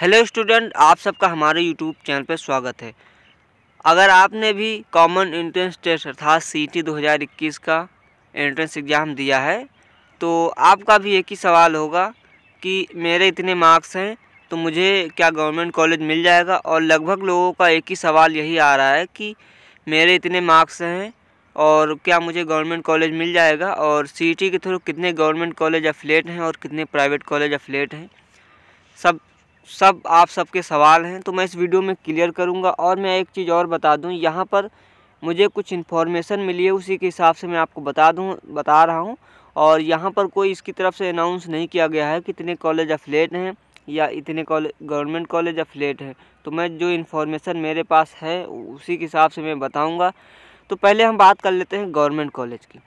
hello student आप सबका हमारे यूट्यूब चैनल पर स्वागत है अगर आपने भी कॉमन एंट्रेंस टेस्ट अर्थात सी टी दो हज़ार इक्कीस का एंट्रेंस एग्ज़ाम दिया है तो आपका भी एक ही सवाल होगा कि मेरे इतने मार्क्स हैं तो मुझे क्या गवर्नमेंट कॉलेज मिल जाएगा और लगभग लोगों का एक ही सवाल यही आ रहा है कि मेरे इतने मार्क्स हैं और क्या मुझे गवर्नमेंट कॉलेज मिल जाएगा और सी के थ्रू कितने गवर्नमेंट कॉलेज अफिलेट हैं और कितने प्राइवेट कॉलेज अफिलेट हैं सब सब आप सबके सवाल हैं तो मैं इस वीडियो में क्लियर करूँगा और मैं एक चीज़ और बता दूँ यहाँ पर मुझे कुछ इन्फॉर्मेशन मिली है उसी के हिसाब से मैं आपको बता दूँ बता रहा हूँ और यहाँ पर कोई इसकी तरफ से अनाउंस नहीं किया गया है कितने कॉलेज अफिलेट हैं या इतने कॉलेज गवर्नमेंट कॉलेज अफिलेट हैं तो मैं जो इन्फॉर्मेशन मेरे पास है उसी के हिसाब से मैं बताऊँगा तो पहले हम बात कर लेते हैं गवर्नमेंट कॉलेज की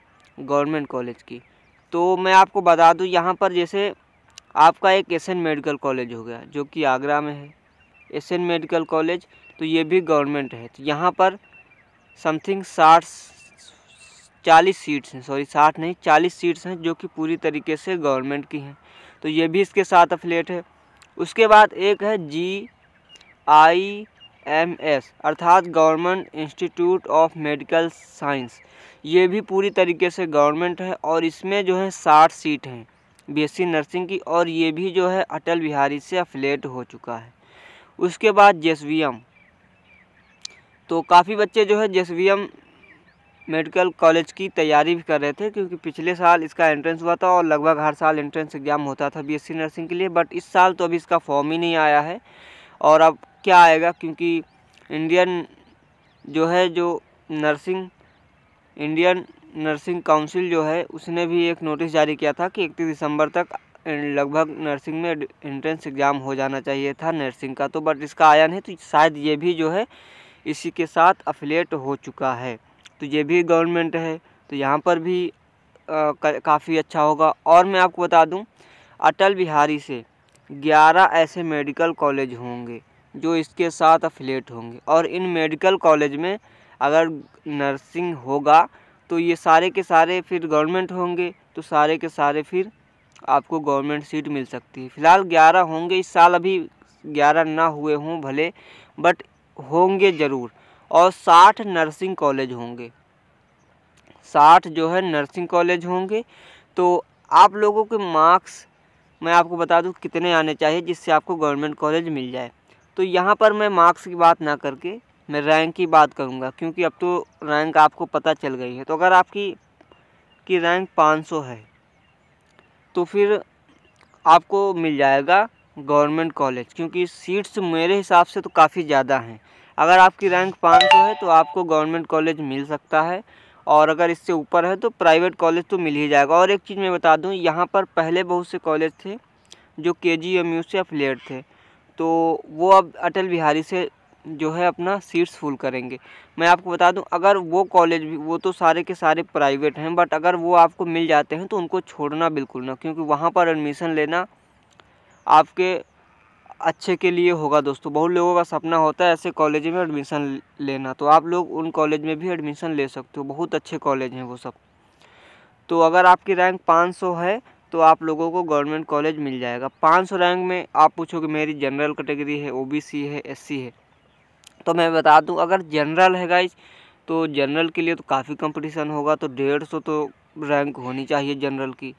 गवर्नमेंट कॉलेज की तो मैं आपको बता दूँ यहाँ पर जैसे आपका एक एस मेडिकल कॉलेज हो गया जो कि आगरा में है एस मेडिकल कॉलेज तो ये भी गवर्नमेंट है तो यहाँ पर समथिंग साठ चालीस सीट्स हैं सॉरी साठ नहीं चालीस सीट्स हैं जो कि पूरी तरीके से गवर्नमेंट की हैं तो ये भी इसके साथ अफिलेट है उसके बाद एक है जी आई एम एस अर्थात government institute of medical science ये भी पूरी तरीके से गवर्नमेंट है और इसमें जो है साठ सीट हैं बीएससी नर्सिंग की और ये भी जो है अटल बिहारी से अफिलेट हो चुका है उसके बाद जेसवीएम तो काफ़ी बच्चे जो है जेसवीएम मेडिकल कॉलेज की तैयारी भी कर रहे थे क्योंकि पिछले साल इसका एंट्रेंस हुआ था और लगभग हर साल एंट्रेंस एग्ज़ाम होता था बीएससी नर्सिंग के लिए बट इस साल तो अभी इसका फॉर्म ही नहीं आया है और अब क्या आएगा क्योंकि इंडियन जो है जो नर्सिंग इंडियन नर्सिंग काउंसिल जो है उसने भी एक नोटिस जारी किया था कि इकतीस दिसंबर तक लगभग नर्सिंग में एंट्रेंस एग्ज़ाम हो जाना चाहिए था नर्सिंग का तो बट इसका आया नहीं तो शायद ये भी जो है इसी के साथ अफिलेट हो चुका है तो ये भी गवर्नमेंट है तो यहाँ पर भी काफ़ी अच्छा होगा और मैं आपको बता दूँ अटल बिहारी से ग्यारह ऐसे मेडिकल कॉलेज होंगे जो इसके साथ अफिलेट होंगे और इन मेडिकल कॉलेज में अगर नर्सिंग होगा तो ये सारे के सारे फिर गवर्नमेंट होंगे तो सारे के सारे फिर आपको गवर्नमेंट सीट मिल सकती है फ़िलहाल ग्यारह होंगे इस साल अभी ग्यारह ना हुए हों भले बट होंगे ज़रूर और साठ नर्सिंग कॉलेज होंगे साठ जो है नर्सिंग कॉलेज होंगे तो आप लोगों के मार्क्स मैं आपको बता दूं कितने आने चाहिए जिससे आपको गवर्नमेंट कॉलेज मिल जाए तो यहाँ पर मैं मार्क्स की बात ना करके मैं रैंक की बात करूँगा क्योंकि अब तो रैंक आपको पता चल गई है तो अगर आपकी की रैंक 500 है तो फिर आपको मिल जाएगा गवर्नमेंट कॉलेज क्योंकि सीट्स मेरे हिसाब से तो काफ़ी ज़्यादा हैं अगर आपकी रैंक 500 है तो आपको गवर्नमेंट कॉलेज मिल सकता है और अगर इससे ऊपर है तो प्राइवेट कॉलेज तो मिल ही जाएगा और एक चीज़ मैं बता दूँ यहाँ पर पहले बहुत से कॉलेज थे जो के जी एम यू से अफिलेट थे तो वो अब अटल बिहारी से जो है अपना सीट्स फुल करेंगे मैं आपको बता दूं अगर वो कॉलेज भी वो तो सारे के सारे प्राइवेट हैं बट अगर वो आपको मिल जाते हैं तो उनको छोड़ना बिल्कुल ना क्योंकि वहाँ पर एडमिशन लेना आपके अच्छे के लिए होगा दोस्तों बहुत लोगों का सपना होता है ऐसे कॉलेज में एडमिशन लेना तो आप लोग उन कॉलेज में भी एडमिशन ले सकते हो बहुत अच्छे कॉलेज हैं वो सब तो अगर आपकी रैंक 500 है तो आप लोगों को गवर्नमेंट कॉलेज मिल जाएगा 500 रैंक में आप पूछोगे मेरी जनरल कैटेगरी है ओबीसी है एससी है तो मैं बता दूं अगर जनरल है गाइज तो जनरल के लिए तो काफ़ी कंपटीशन होगा तो डेढ़ सौ तो रैंक होनी चाहिए जनरल की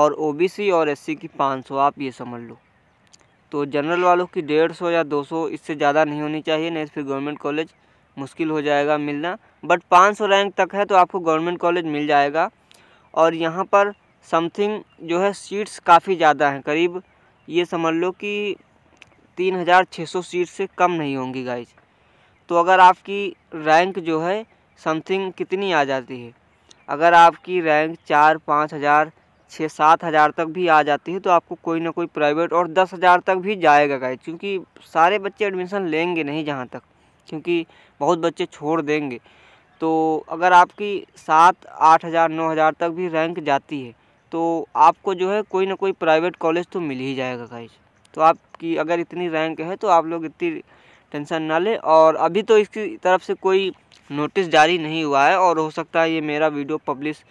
और ओबीसी और एससी की पाँच सौ आप ये समझ लो तो जनरल वालों की डेढ़ सौ या दो सौ इससे ज़्यादा नहीं होनी चाहिए नहीं तो फिर गवर्नमेंट कॉलेज मुश्किल हो जाएगा मिलना बट पाँच सौ रैंक तक है तो आपको गवर्नमेंट कॉलेज मिल जाएगा और यहाँ पर समथिंग जो है सीट्स काफ़ी ज़्यादा हैं करीब ये समझ लो कि तीन हज़ार छः सौ सीट से कम नहीं होंगी गाइज तो अगर आपकी रैंक जो है समथिंग कितनी आ जाती है अगर आपकी रैंक चार पाँच हज़ार छः सात हज़ार तक भी आ जाती है तो आपको कोई ना कोई प्राइवेट और दस हज़ार तक भी जाएगा गाइज क्योंकि सारे बच्चे एडमिशन लेंगे नहीं जहाँ तक क्योंकि बहुत बच्चे छोड़ देंगे तो अगर आपकी सात आठ हज़ार नौ हज़ार तक भी रैंक जाती है तो आपको जो है कोई ना कोई प्राइवेट कॉलेज तो मिल ही जाएगा गाइज तो आपकी अगर इतनी रैंक है तो आप लोग इतनी टेंशन ना ले और अभी तो इसकी तरफ से कोई नोटिस जारी नहीं हुआ है और हो सकता है ये मेरा वीडियो पब्लिश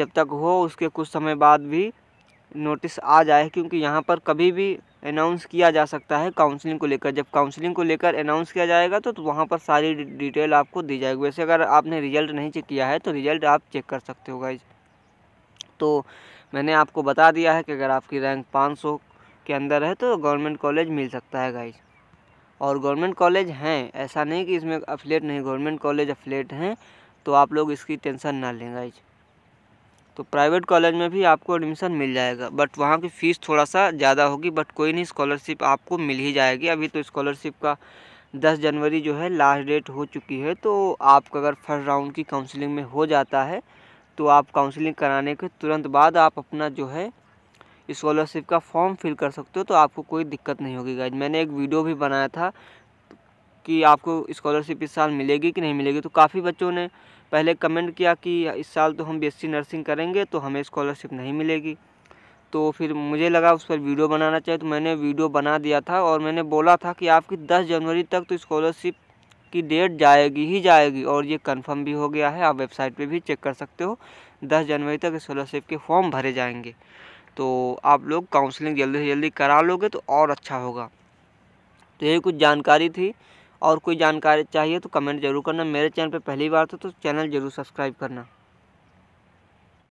जब तक हो उसके कुछ समय बाद भी नोटिस आ जाए क्योंकि यहाँ पर कभी भी अनाउंस किया जा सकता है काउंसलिंग को लेकर जब काउंसलिंग को लेकर अनाउंस किया जाएगा तो, तो वहाँ पर सारी डिटेल आपको दी जाएगी वैसे अगर आपने रिजल्ट नहीं चेक किया है तो रिजल्ट आप चेक कर सकते हो गाइज तो मैंने आपको बता दिया है कि अगर आपकी रैंक 500 के अंदर है तो गवर्नमेंट कॉलेज मिल सकता है गाइज और गवर्नमेंट कॉलेज हैं ऐसा नहीं कि इसमें अफिलेट नहीं गवर्नमेंट कॉलेज अफिलेट हैं तो आप लोग इसकी टेंशन ना लें गाइज तो प्राइवेट कॉलेज में भी आपको एडमिशन मिल जाएगा बट वहाँ की फ़ीस थोड़ा सा ज़्यादा होगी बट कोई नहीं स्कॉलरशिप आपको मिल ही जाएगी अभी तो स्कॉलरशिप का दस जनवरी जो है लास्ट डेट हो चुकी है तो आपका अगर फर्स्ट राउंड की काउंसलिंग में हो जाता है तो आप काउंसलिंग कराने के तुरंत बाद आप अपना जो है स्कॉलरशिप का फॉर्म फिल कर सकते हो तो आपको कोई दिक्कत नहीं होगी गाइज मैंने एक वीडियो भी बनाया था कि आपको स्कॉलरशिप इस साल मिलेगी कि नहीं मिलेगी तो काफ़ी बच्चों ने पहले कमेंट किया कि इस साल तो हम बीएससी नर्सिंग करेंगे तो हमें स्कॉलरशिप नहीं मिलेगी तो फिर मुझे लगा उस पर वीडियो बनाना चाहिए तो मैंने वीडियो बना दिया था और मैंने बोला था कि आपकी दस जनवरी तक तो स्कॉलरशिप की डेट जाएगी ही जाएगी और ये कंफर्म भी हो गया है आप वेबसाइट पे भी चेक कर सकते हो दस जनवरी तक स्कॉलरशिप के फॉर्म भरे जाएंगे तो आप लोग काउंसलिंग जल्दी से जल्दी करा लोगे तो और अच्छा होगा तो यही कुछ जानकारी थी और कोई जानकारी चाहिए तो कमेंट जरूर करना मेरे चैनल पर पहली बार था तो चैनल ज़रूर सब्सक्राइब करना